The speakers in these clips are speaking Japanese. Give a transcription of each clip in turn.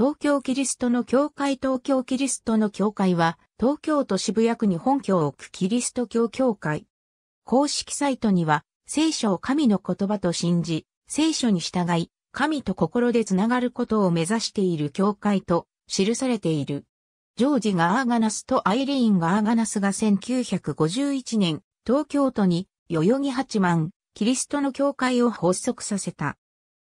東京キリストの教会東京キリストの教会は、東京都渋谷区に本拠を置くキリスト教教会。公式サイトには、聖書を神の言葉と信じ、聖書に従い、神と心でつながることを目指している教会と記されている。ジョージ・ガーガナスとアイリーン・ガーガナスが1951年、東京都に代々木八幡、キリストの教会を発足させた。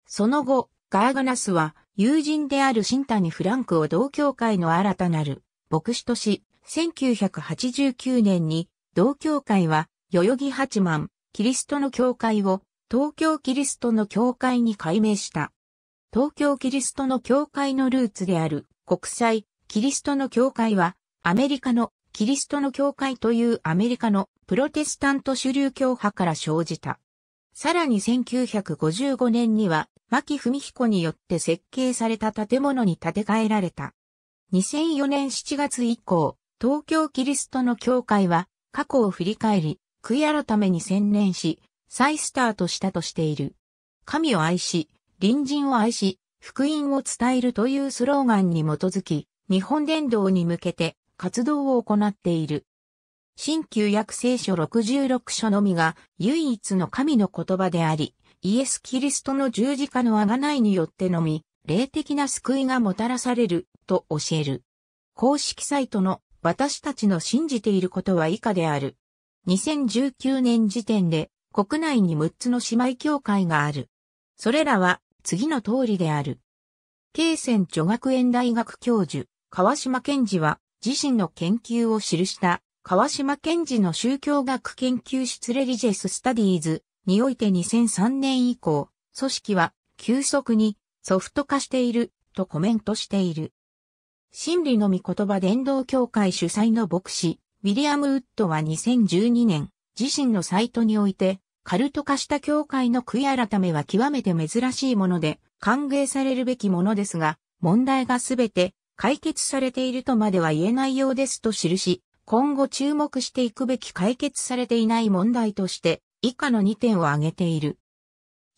その後、ガーガナスは友人である新谷フランクを同教会の新たなる牧師とし、1989年に同教会は代々木八幡キリストの教会を東京キリストの教会に改名した。東京キリストの教会のルーツである国際キリストの教会はアメリカのキリストの教会というアメリカのプロテスタント主流教派から生じた。さらに1955年には牧文彦によって設計された建物に建て替えられた。2004年7月以降、東京キリストの教会は過去を振り返り、悔い改めに専念し、再スタートしたとしている。神を愛し、隣人を愛し、福音を伝えるというスローガンに基づき、日本伝道に向けて活動を行っている。新旧約聖書66書のみが唯一の神の言葉であり、イエス・キリストの十字架の贖いによってのみ、霊的な救いがもたらされる、と教える。公式サイトの私たちの信じていることは以下である。2019年時点で国内に6つの姉妹教会がある。それらは次の通りである。慶仙女学園大学教授、川島健治は自身の研究を記した川島健治の宗教学研究室レリジェス・スタディーズにおいて2003年以降、組織は急速にソフト化しているとコメントしている。真理の御言葉伝道協会主催の牧師、ウィリアム・ウッドは2012年、自身のサイトにおいて、カルト化した教会の悔い改めは極めて珍しいもので、歓迎されるべきものですが、問題がすべて解決されているとまでは言えないようですと記し、今後注目していくべき解決されていない問題として、以下の2点を挙げている。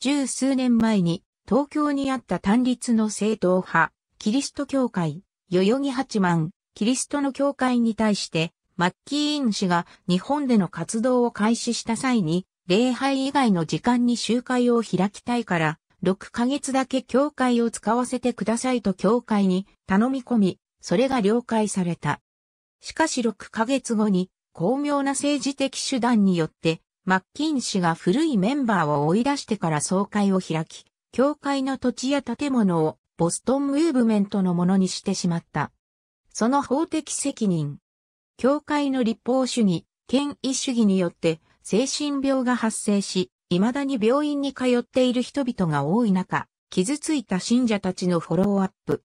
十数年前に東京にあった単立の正統派、キリスト教会、代々木八幡、キリストの教会に対して、マッキーイン氏が日本での活動を開始した際に、礼拝以外の時間に集会を開きたいから、6ヶ月だけ教会を使わせてくださいと教会に頼み込み、それが了解された。しかし6ヶ月後に、巧妙な政治的手段によってマッキン氏が古いメンバーを追い出してから総会を開き、教会の土地や建物をボストンムーブメントのものにしてしまった。その法的責任。教会の立法主義、権威主義によって精神病が発生し、未だに病院に通っている人々が多い中、傷ついた信者たちのフォローアップ。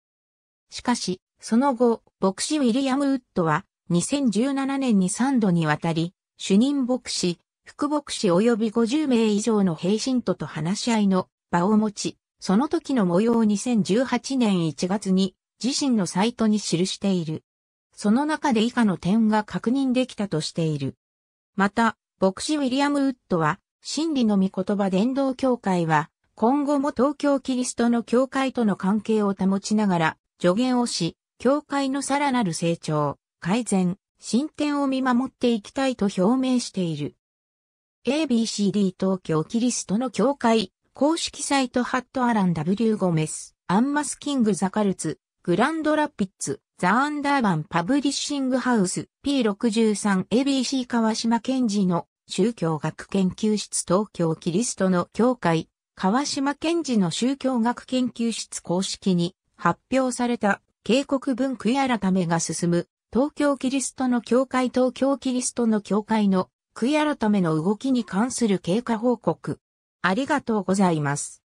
しかし、その後、牧師ウィリアム・ウッドは2017年に3度にわたり、主任牧師、副牧師及び50名以上の平信徒と話し合いの場を持ち、その時の模様を2018年1月に自身のサイトに記している。その中で以下の点が確認できたとしている。また、牧師ウィリアム・ウッドは、真理の御言葉伝道協会は、今後も東京キリストの教会との関係を保ちながら、助言をし、教会のさらなる成長、改善、進展を見守っていきたいと表明している。ABCD 東京キリストの教会、公式サイトハットアラン W ゴメス、アンマスキングザカルツ、グランドラピッツ、ザ・アンダーバン・パブリッシング・ハウス P63ABC 川島健治の宗教学研究室東京キリストの教会川島健治の宗教学研究室公式に発表された警告文悔改めが進む東京キリストの教会東京キリストの教会の悔い改めの動きに関する経過報告。ありがとうございます。